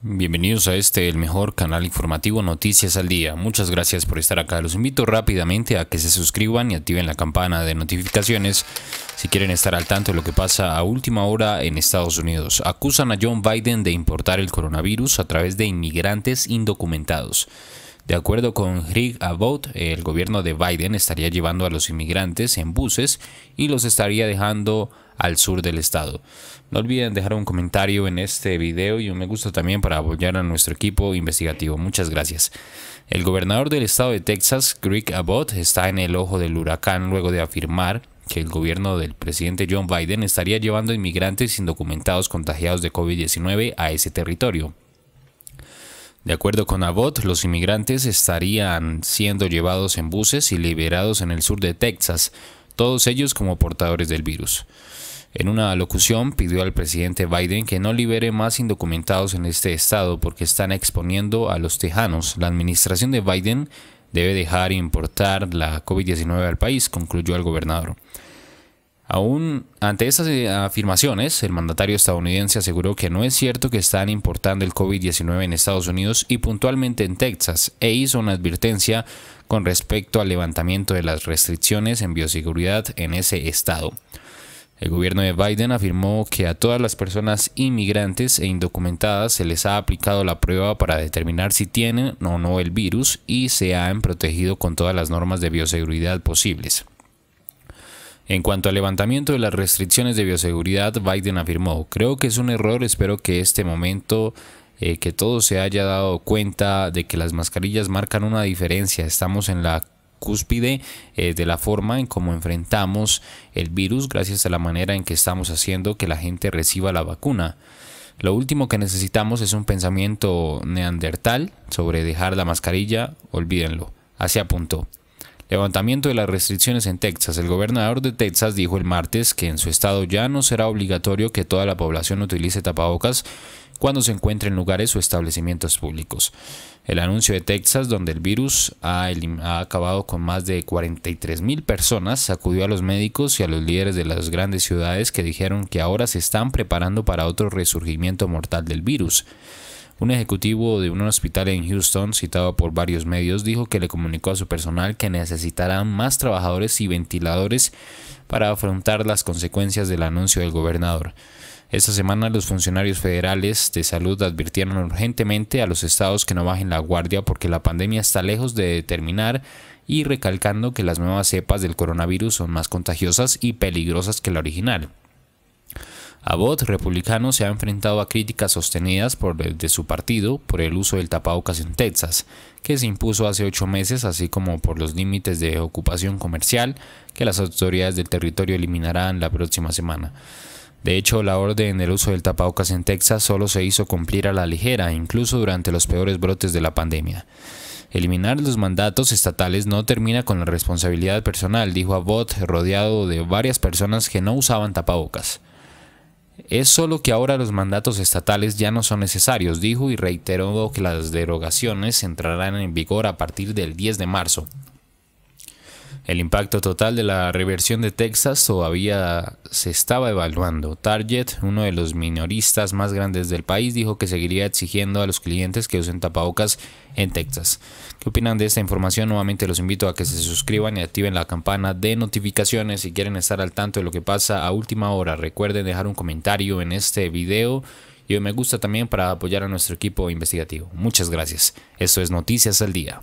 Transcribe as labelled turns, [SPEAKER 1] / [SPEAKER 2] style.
[SPEAKER 1] Bienvenidos a este, el mejor canal informativo Noticias al Día. Muchas gracias por estar acá. Los invito rápidamente a que se suscriban y activen la campana de notificaciones si quieren estar al tanto de lo que pasa a última hora en Estados Unidos. Acusan a John Biden de importar el coronavirus a través de inmigrantes indocumentados. De acuerdo con Rick Abbott, el gobierno de Biden estaría llevando a los inmigrantes en buses y los estaría dejando al sur del estado. No olviden dejar un comentario en este video y un me gusta también para apoyar a nuestro equipo investigativo. Muchas gracias. El gobernador del estado de Texas, Greg Abbott, está en el ojo del huracán luego de afirmar que el gobierno del presidente John Biden estaría llevando inmigrantes indocumentados contagiados de COVID-19 a ese territorio. De acuerdo con Abbott, los inmigrantes estarían siendo llevados en buses y liberados en el sur de Texas, todos ellos como portadores del virus. En una locución pidió al presidente Biden que no libere más indocumentados en este estado porque están exponiendo a los tejanos. La administración de Biden debe dejar importar la COVID-19 al país, concluyó el gobernador. Aún ante estas eh, afirmaciones, el mandatario estadounidense aseguró que no es cierto que están importando el COVID-19 en Estados Unidos y puntualmente en Texas, e hizo una advertencia con respecto al levantamiento de las restricciones en bioseguridad en ese estado. El gobierno de Biden afirmó que a todas las personas inmigrantes e indocumentadas se les ha aplicado la prueba para determinar si tienen o no el virus y se han protegido con todas las normas de bioseguridad posibles. En cuanto al levantamiento de las restricciones de bioseguridad, Biden afirmó, creo que es un error, espero que este momento eh, que todo se haya dado cuenta de que las mascarillas marcan una diferencia, estamos en la cúspide eh, de la forma en cómo enfrentamos el virus gracias a la manera en que estamos haciendo que la gente reciba la vacuna. Lo último que necesitamos es un pensamiento neandertal sobre dejar la mascarilla, olvídenlo. Así apuntó. Levantamiento de las restricciones en Texas. El gobernador de Texas dijo el martes que en su estado ya no será obligatorio que toda la población utilice tapabocas cuando se encuentre en lugares o establecimientos públicos. El anuncio de Texas, donde el virus ha, acabado con más de 43 mil personas, sacudió a los médicos y a los líderes de las grandes ciudades que dijeron que ahora se están preparando para otro resurgimiento mortal del virus. Un ejecutivo de un hospital en Houston, citado por varios medios, dijo que le comunicó a su personal que necesitarán más trabajadores y ventiladores para afrontar las consecuencias del anuncio del gobernador. Esta semana los funcionarios federales de salud advirtieron urgentemente a los estados que no bajen la guardia porque la pandemia está lejos de terminar y recalcando que las nuevas cepas del coronavirus son más contagiosas y peligrosas que la original. Abbott, republicano, se ha enfrentado a críticas sostenidas por de su partido por el uso del tapabocas en Texas, que se impuso hace ocho meses, así como por los límites de ocupación comercial que las autoridades del territorio eliminarán la próxima semana. De hecho, la orden del uso del tapabocas en Texas solo se hizo cumplir a la ligera, incluso durante los peores brotes de la pandemia. Eliminar los mandatos estatales no termina con la responsabilidad personal, dijo Abbott, rodeado de varias personas que no usaban tapabocas. Es solo que ahora los mandatos estatales ya no son necesarios, dijo y reiteró que las derogaciones entrarán en vigor a partir del 10 de marzo. El impacto total de la reversión de Texas todavía se estaba evaluando. Target, uno de los minoristas más grandes del país, dijo que seguiría exigiendo a los clientes que usen tapabocas en Texas. ¿Qué opinan de esta información? Nuevamente los invito a que se suscriban y activen la campana de notificaciones si quieren estar al tanto de lo que pasa a última hora. Recuerden dejar un comentario en este video y un me gusta también para apoyar a nuestro equipo investigativo. Muchas gracias. Esto es Noticias al Día.